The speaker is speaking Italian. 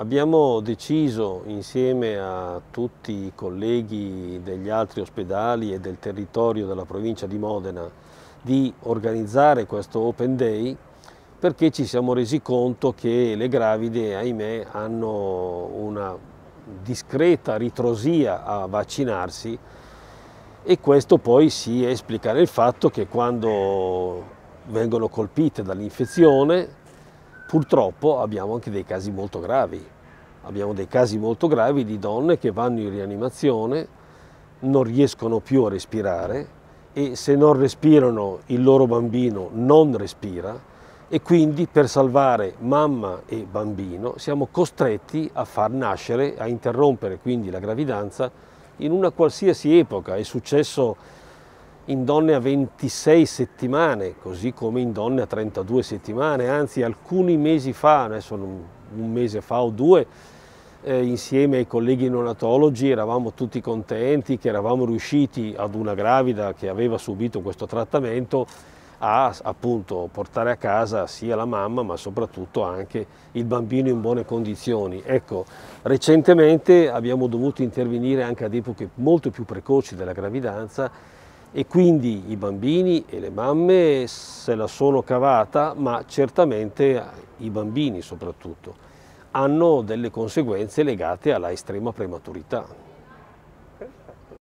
Abbiamo deciso insieme a tutti i colleghi degli altri ospedali e del territorio della provincia di Modena di organizzare questo Open Day perché ci siamo resi conto che le gravide, ahimè, hanno una discreta ritrosia a vaccinarsi e questo poi si esplica nel fatto che quando vengono colpite dall'infezione Purtroppo abbiamo anche dei casi molto gravi, abbiamo dei casi molto gravi di donne che vanno in rianimazione, non riescono più a respirare e se non respirano il loro bambino non respira e quindi per salvare mamma e bambino siamo costretti a far nascere, a interrompere quindi la gravidanza in una qualsiasi epoca. È successo in donne a 26 settimane, così come in donne a 32 settimane, anzi alcuni mesi fa, adesso un mese fa o due, eh, insieme ai colleghi neonatologi eravamo tutti contenti che eravamo riusciti ad una gravida che aveva subito questo trattamento a appunto, portare a casa sia la mamma ma soprattutto anche il bambino in buone condizioni. Ecco, recentemente abbiamo dovuto intervenire anche ad epoche molto più precoci della gravidanza e quindi i bambini e le mamme se la sono cavata, ma certamente i bambini soprattutto, hanno delle conseguenze legate alla estrema prematurità.